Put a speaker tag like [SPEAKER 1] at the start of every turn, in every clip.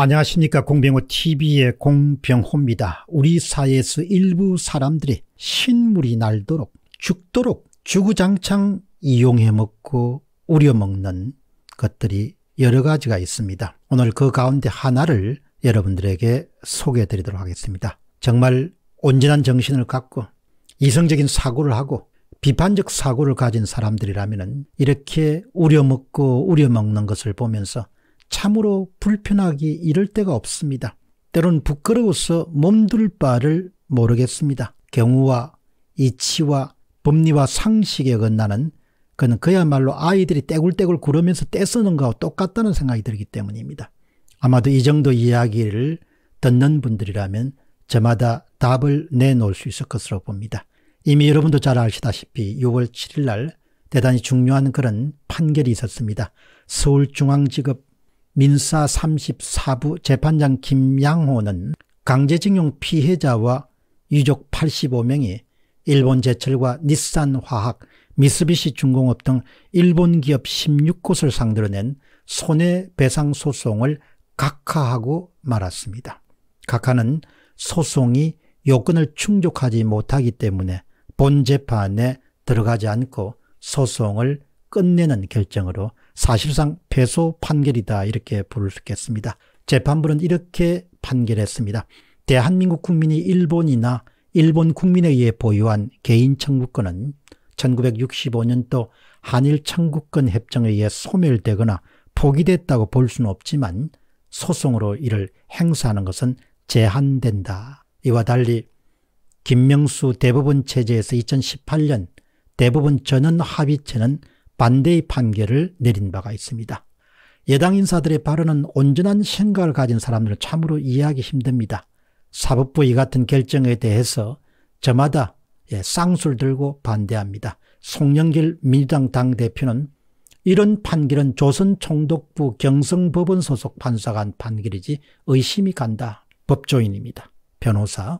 [SPEAKER 1] 안녕하십니까 공병호TV의 공병호입니다. 우리 사회에서 일부 사람들이 신물이 날도록 죽도록 주구장창 이용해먹고 우려먹는 것들이 여러 가지가 있습니다. 오늘 그 가운데 하나를 여러분들에게 소개해드리도록 하겠습니다. 정말 온전한 정신을 갖고 이성적인 사고를 하고 비판적 사고를 가진 사람들이라면 이렇게 우려먹고 우려먹는 것을 보면서 참으로 불편하기 이를 때가 없습니다. 때론 부끄러워서 몸둘 바를 모르겠습니다. 경우와 이치와 법리와 상식에 건나는 그는 그야말로 아이들이 떼굴떼굴 구르면서 떼쓰는 거와 똑같다는 생각이 들기 때문입니다. 아마도 이 정도 이야기를 듣는 분들이라면 저마다 답을 내놓을 수 있을 것으로 봅니다. 이미 여러분도 잘 아시다시피 6월 7일 날 대단히 중요한 그런 판결이 있었습니다. 서울중앙지급 민사 34부 재판장 김양호는 강제징용 피해자와 유족 85명이 일본 제철과 닛산화학, 미쓰비시 중공업 등 일본 기업 16곳을 상대로 낸 손해배상 소송을 각하하고 말았습니다. 각하는 소송이 요건을 충족하지 못하기 때문에 본 재판에 들어가지 않고 소송을 끝내는 결정으로 사실상 패소 판결이다 이렇게 부를 수 있겠습니다. 재판부는 이렇게 판결했습니다. 대한민국 국민이 일본이나 일본 국민에 의해 보유한 개인 청구권은 1965년도 한일 청구권 협정에 의해 소멸되거나 포기됐다고 볼 수는 없지만 소송으로 이를 행사하는 것은 제한된다. 이와 달리 김명수 대법원 체제에서 2018년 대법원 전원 합의체는 반대의 판결을 내린 바가 있습니다. 여당 인사들의 발언은 온전한 생각을 가진 사람들은 참으로 이해하기 힘듭니다. 사법부 이 같은 결정에 대해서 저마다 예, 쌍술 들고 반대합니다. 송영길 민주당 당대표는 이런 판결은 조선 총독부 경성법원 소속 판사가 한 판결이지 의심이 간다. 법조인입니다. 변호사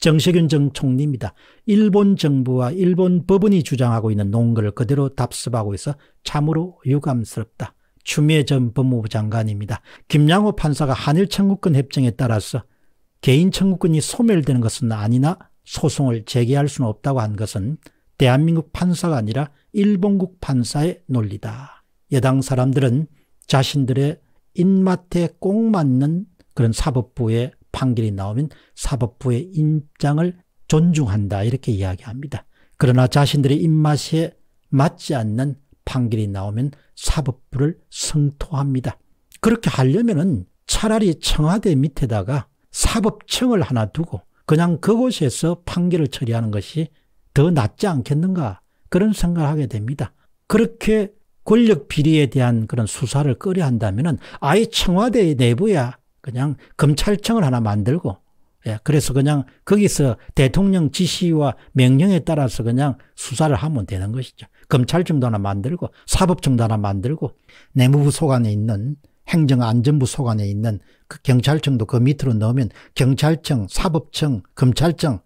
[SPEAKER 1] 정세균 전 총리입니다. 일본 정부와 일본 법원이 주장하고 있는 논거를 그대로 답습하고 있어 참으로 유감스럽다. 추미애 전 법무부 장관입니다. 김양호 판사가 한일 청구권 협정에 따라서 개인 청구권이 소멸되는 것은 아니나 소송을 재개할 수는 없다고 한 것은 대한민국 판사가 아니라 일본국 판사의 논리다. 여당 사람들은 자신들의 입맛에 꼭 맞는 그런 사법부의 판결이 나오면 사법부의 입장을 존중한다 이렇게 이야기합니다. 그러나 자신들의 입맛에 맞지 않는 판결이 나오면 사법부를 성토합니다. 그렇게 하려면은 차라리 청와대 밑에다가 사법청을 하나 두고 그냥 그곳에서 판결을 처리하는 것이 더 낫지 않겠는가 그런 생각을 하게 됩니다. 그렇게 권력 비리에 대한 그런 수사를 꺼려 한다면 아예 청와대 내부야 그냥 검찰청을 하나 만들고 예, 그래서 그냥 거기서 대통령 지시와 명령에 따라서 그냥 수사를 하면 되는 것이죠. 검찰청도 하나 만들고 사법청도 하나 만들고 내무부 소관에 있는 행정안전부 소관에 있는 그 경찰청도 그 밑으로 넣으면 경찰청, 사법청, 검찰청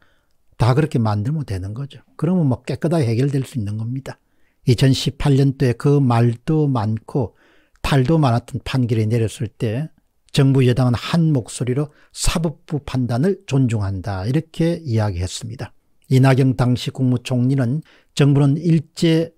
[SPEAKER 1] 다 그렇게 만들면 되는 거죠. 그러면 뭐 깨끗하게 해결될 수 있는 겁니다. 2018년도에 그 말도 많고 탈도 많았던 판결이 내렸을 때 정부 여당은 한 목소리로 사법부 판단을 존중한다 이렇게 이야기했습니다. 이낙연 당시 국무총리는 정부는 일제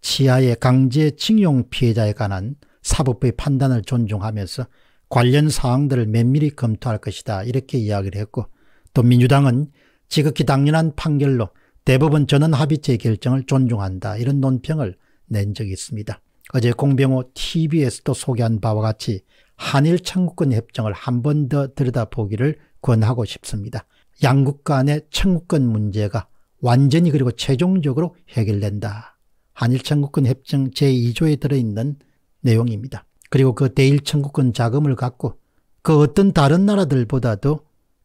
[SPEAKER 1] 치하의 강제징용 피해자에 관한 사법부의 판단을 존중하면서 관련 사항들을 면밀히 검토할 것이다 이렇게 이야기를 했고 또 민주당은 지극히 당연한 판결로 대법원 전원 합의체 결정을 존중한다 이런 논평을 낸 적이 있습니다. 어제 공병호 t v 에도 소개한 바와 같이 한일 청구권 협정을 한 번 더 들여다보기를 권하고 싶습니다. 양국 간의 청구권 문제가 완전히 그리고 최종적으로 해결된다. 한일 청구권 협정 제2조에 들어있는 내용입니다. 그리고 그 대일 청구권 자금을 갖고 그 어떤 다른 나라들보다도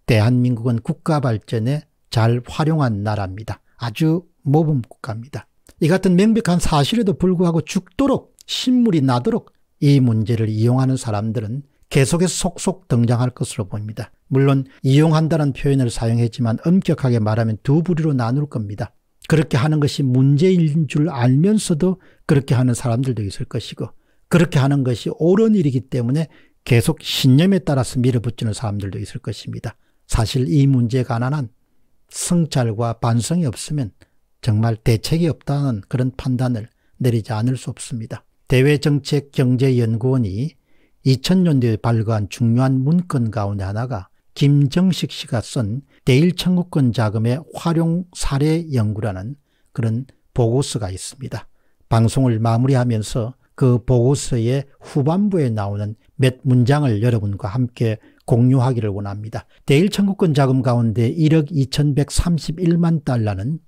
[SPEAKER 1] 대한민국은 국가 발전에 잘 활용한 나라입니다. 아주 모범 국가입니다. 이 같은 명백한 사실에도 불구하고 죽도록 신물이 나도록 이 문제를 이용하는 사람들은 계속해서 속속 등장할 것으로 보입니다. 물론 이용한다는 표현을 사용했지만 엄격하게 말하면 두 부류로 나눌 겁니다. 그렇게 하는 것이 문제인 줄 알면서도 그렇게 하는 사람들도 있을 것이고 그렇게 하는 것이 옳은 일이기 때문에 계속 신념에 따라서 밀어붙이는 사람들도 있을 것입니다. 사실 이 문제에 관한 성찰과 반성이 없으면 정말 대책이 없다는 그런 판단을 내리지 않을 수 없습니다. 대외정책경제연구원이 2000년대에 발간 중요한 문건 가운데 하나가 김정식 씨가 쓴 대일 청구권 자금의 활용 사례 연구라는 그런 보고서가 있습니다. 방송을 마무리하면서 그 보고서의 후반부에 나오는 몇 문장을 여러분과 함께 공유하기를 원합니다. 대일 청구권 자금 가운데 1억 2131만 달러는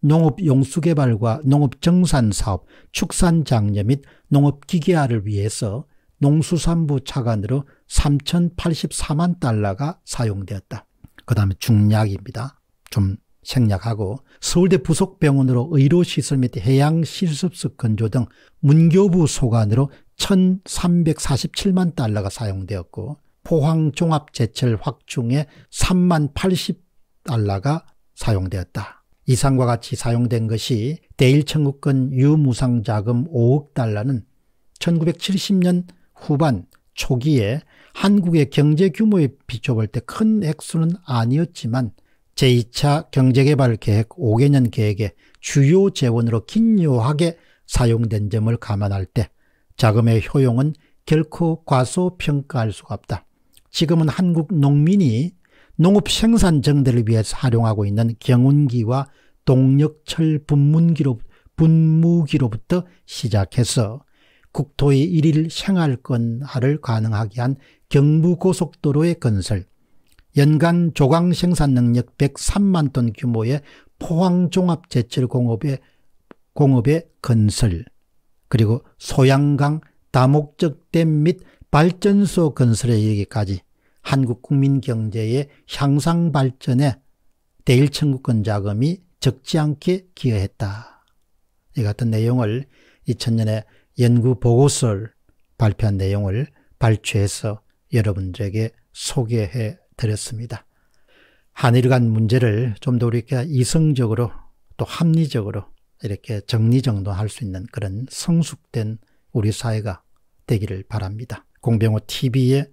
[SPEAKER 1] 농업 용수개발과 농업정산 사업, 축산 장려 및 농업기계화를 위해서 농수산부 차관으로 3,084만 달러가 사용되었다. 그 다음에 중약입니다. 좀 생략하고 서울대 부속병원으로 의료시설 및 해양실습수 건조 등 문교부 소관으로 1,347만 달러가 사용되었고 포항종합제철 확충에 3만 80달러가 사용되었다. 이상과 같이 사용된 것이 대일청구권 유무상자금 5억 달러는 1970년 후반 초기에 한국의 경제 규모에 비춰볼 때 큰 액수는 아니었지만 제2차 경제개발 계획 5개년 계획의 주요 재원으로 긴요하게 사용된 점을 감안할 때 자금의 효용은 결코 과소평가할 수가 없다. 지금은 한국 농민이 농업 생산 정대를 위해서 활용하고 있는 경운기와 동력철 분문기로, 분무기로부터 시작해서 국토의 일일 생활권화를 가능하게 한 경부고속도로의 건설, 연간 조강 생산 능력 103만 톤 규모의 포항종합제철공업의 공업의 건설, 그리고 소양강 다목적댐 및 발전소 건설의 얘기까지 한국 국민 경제의 향상 발전에 대일청구권 자금이 적지 않게 기여했다. 이 같은 내용을 2000년에 연구 보고서를 발표한 내용을 발췌해서 여러분들에게 소개해 드렸습니다. 한일 간 문제를 좀더 우리가 이성적으로 또 합리적으로 이렇게 정리정돈할 수 있는 그런 성숙된 우리 사회가 되기를 바랍니다. 공병호 TV의